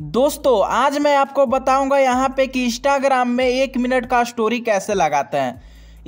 दोस्तों आज मैं आपको बताऊंगा यहाँ पे कि इंस्टाग्राम में एक मिनट का स्टोरी कैसे लगाते हैं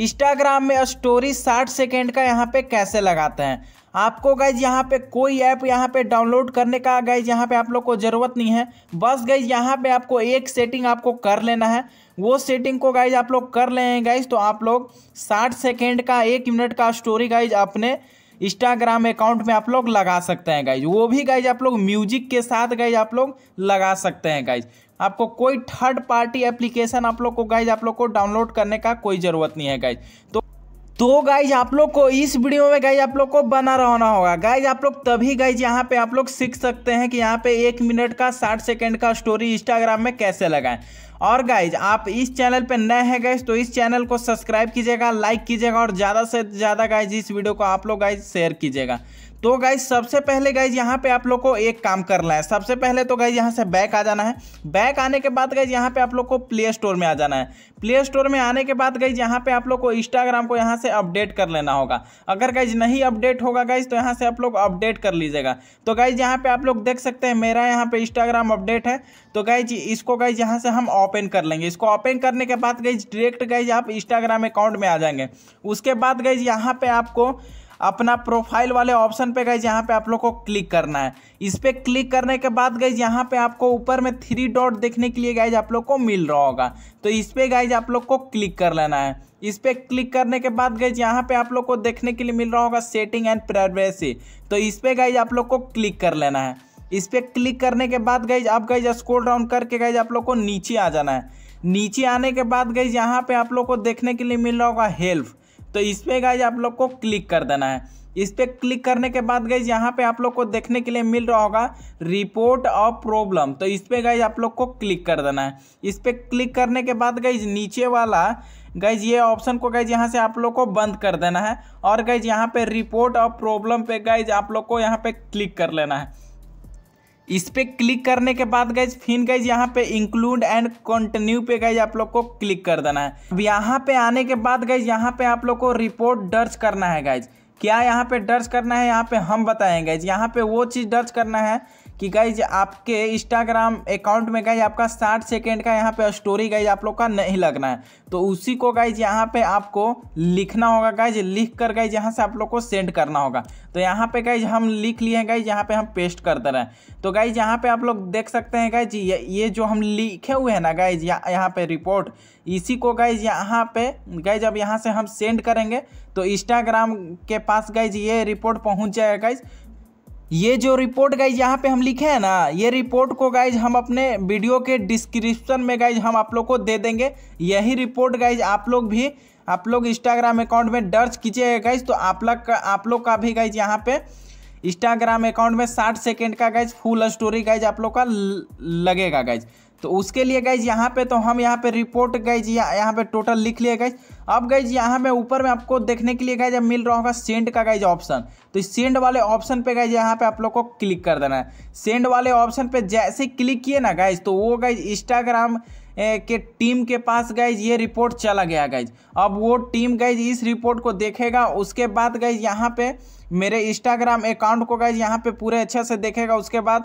इंस्टाग्राम में स्टोरी साठ सेकेंड का यहाँ पे कैसे लगाते हैं आपको गाइज यहाँ पे कोई ऐप यहाँ पे डाउनलोड करने का गाइज यहाँ पे आप लोग को ज़रूरत नहीं है बस गाइज यहाँ पे आपको एक सेटिंग आपको कर लेना है वो सेटिंग को गाइज आप लोग कर ले गाइज तो आप लोग साठ सेकेंड का एक मिनट का स्टोरी गाइज अपने इंस्टाग्राम अकाउंट में आप लोग लगा सकते हैं गाइज वो भी गाइज आप लोग म्यूजिक के साथ गाइज आप लोग लगा सकते हैं गाइज आपको कोई थर्ड पार्टी एप्लीकेशन आप लोग को गाइज आप लोग को डाउनलोड करने का कोई ज़रूरत नहीं है गाइज तो तो गाइज आप लोग को इस वीडियो में गाइज आप लोग को बना रहना होगा गाइज आप लोग तभी गाइज यहाँ पे आप लोग सीख सकते हैं कि यहाँ पे एक मिनट का साठ सेकेंड का स्टोरी इंस्टाग्राम में कैसे लगाएं और गाइज आप इस चैनल पर नए हैं गाइज तो इस चैनल को सब्सक्राइब कीजिएगा लाइक कीजिएगा और ज़्यादा से ज़्यादा गाइज इस वीडियो को आप लोग गाइज शेयर कीजिएगा तो गाइज सबसे पहले गाइज यहाँ पे आप लोग को एक काम करना है सबसे पहले तो गाइज यहाँ से बैक आ जाना है बैक आने के बाद गाइज यहाँ पे आप लोग को प्ले स्टोर में आ जाना है प्ले स्टोर में आने के बाद गाइज यहाँ पे आप लोग को इंस्टाग्राम को यहाँ से अपडेट कर लेना होगा अगर गाइज नहीं अपडेट होगा गाइज तो यहाँ से आप लोग अपडेट कर लीजिएगा तो गाइज यहाँ पे आप लोग देख सकते हैं मेरा यहाँ पे इंस्टाग्राम अपडेट है तो गाइज इसको गाइज यहाँ से हम ओपन कर लेंगे इसको ओपन करने के बाद गई डायरेक्ट गई आप इंस्टाग्राम अकाउंट में आ जाएंगे उसके बाद गई यहाँ पे आपको अपना प्रोफाइल वाले ऑप्शन पे गई यहाँ पे आप लोग को क्लिक करना है इस पर क्लिक करने के बाद गई यहाँ पे आपको ऊपर में थ्री डॉट देखने के लिए गाइज आप लोग को मिल रहा होगा तो इस पर गाइज आप लोग को क्लिक कर लेना है इस पर क्लिक करने के बाद गई यहाँ पे आप लोग को देखने के लिए मिल रहा होगा सेटिंग एंड प्राइवेसी तो इस पर गाइज आप लोग को क्लिक कर लेना है इस पर क्लिक करने के बाद गई अब गई स्क्रोल डाउन करके गई आप लोग को नीचे आ जाना है नीचे आने के बाद गई यहाँ पे आप लोग को देखने के लिए मिल रहा होगा हेल्प तो इस पर गई आप लोग को क्लिक कर देना है इस पर क्लिक करने के बाद गई यहाँ पे आप लोग को देखने के लिए मिल रहा होगा रिपोर्ट और प्रॉब्लम तो इस पर गई आप लोग को क्लिक कर देना है इस पर क्लिक करने के बाद गई नीचे वाला गैज ये ऑप्शन को गैज यहाँ से आप लोग को बंद कर देना है और गैज यहाँ पे रिपोर्ट और प्रॉब्लम पे गैज आप लोग को यहाँ पे क्लिक कर लेना है इस पर क्लिक करने के बाद गैज फिर गैज यहाँ पे इंक्लूड एंड कंटिन्यू पे गैज आप लोग को क्लिक कर देना है अब यहाँ पे आने के बाद गैज यहाँ पे आप लोग को रिपोर्ट दर्ज करना है गैज क्या यहाँ पे दर्ज करना है यहाँ पे हम बताएंगे यहाँ पे वो चीज़ दर्ज करना है कि गाइज आपके इंस्टाग्राम अकाउंट में गाइज आपका साठ सेकेंड का यहाँ पे स्टोरी गाइज आप लोग का नहीं लगना है तो उसी को गाइज यहाँ पे आपको लिखना होगा गाइज लिख कर गाइज यहाँ से आप लोग को सेंड करना होगा तो यहाँ पे गाइज हम लिख लिए हैं गाइज यहाँ पे हम पेस्ट करते रहे तो गाइज यहाँ पे आप लोग देख सकते हैं गाइज ये, ये जो हम लिखे हुए हैं ना गाइज यहाँ पे रिपोर्ट इसी को गाइज यहाँ पे गाइज अब यहाँ से हम सेंड करेंगे तो इंस्टाग्राम के पास गाइज ये रिपोर्ट पहुँच जाएगा गाइज ये जो रिपोर्ट गाइज यहाँ पे हम लिखे हैं ना ये रिपोर्ट को गाइज हम अपने वीडियो के डिस्क्रिप्शन में गाइज हम आप लोग को दे देंगे यही रिपोर्ट गाइज आप लोग भी आप लोग इंस्टाग्राम अकाउंट में दर्ज कीजिएगा गाइज तो आप लोग का आप लोग का भी गाइज यहाँ पे इंस्टाग्राम अकाउंट में साठ सेकेंड का गाइज फुल स्टोरी गाइज आप लोग का लगेगा गाइज तो उसके लिए गाइज यहाँ पे तो हम यहाँ पे रिपोर्ट गाइज जी यहाँ पे टोटल लिख लिए गाइज अब गाइज यहाँ में ऊपर में आपको देखने के लिए गाइज अब मिल रहा होगा सेंड का गाइज ऑप्शन तो इस सेंड वाले ऑप्शन पे गाइज यहाँ पे आप लोग को क्लिक कर देना है सेंड वाले ऑप्शन पे जैसे क्लिक किए ना गाइज तो वो गाइज इंस्टाग्राम के टीम के पास गाइज ये रिपोर्ट चला गया गाइज अब वो टीम गाइज इस रिपोर्ट को देखेगा उसके बाद गाइज यहाँ पे मेरे इंस्टाग्राम अकाउंट को गाइज यहाँ पे पूरे अच्छे से देखेगा उसके बाद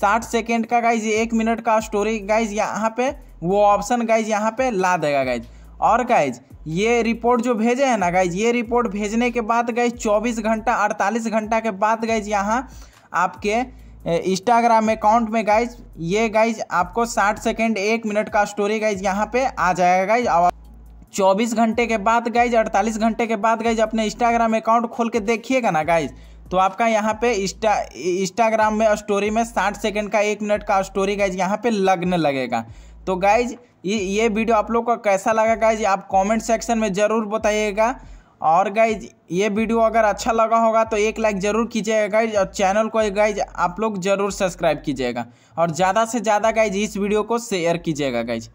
साठ सेकेंड का गाइज एक मिनट का स्टोरी गाइज यहाँ पे वो ऑप्शन गाइज यहाँ पे ला देगा गाइज और गाइज ये रिपोर्ट जो भेजे हैं ना गाइज ये रिपोर्ट भेजने के बाद गाइज 24 घंटा 48 घंटा के बाद गाइज यहाँ आपके इंस्टाग्राम अकाउंट में गाइज ये गाइज आपको 60 सेकेंड एक मिनट का स्टोरी गाइज यहाँ पे आ जाएगा गाइज और 24 घंटे के बाद गाइज 48 घंटे के बाद गाइज अपने इंस्टाग्राम अकाउंट खोल के देखिएगा ना गाइज तो आपका यहाँ पे इंस्टा इंस्टाग्राम में स्टोरी में साठ सेकेंड का एक मिनट का स्टोरी गाइज यहाँ पे लगने लगेगा तो गाइज ये ये वीडियो आप लोग का कैसा लगा गाइज आप कमेंट सेक्शन में ज़रूर बताइएगा और गाइज ये वीडियो अगर अच्छा लगा होगा तो एक लाइक ज़रूर कीजिएगा गाइज और चैनल को गाइज आप लोग ज़रूर सब्सक्राइब कीजिएगा और ज़्यादा से ज़्यादा गाइज इस वीडियो को शेयर कीजिएगा गाइज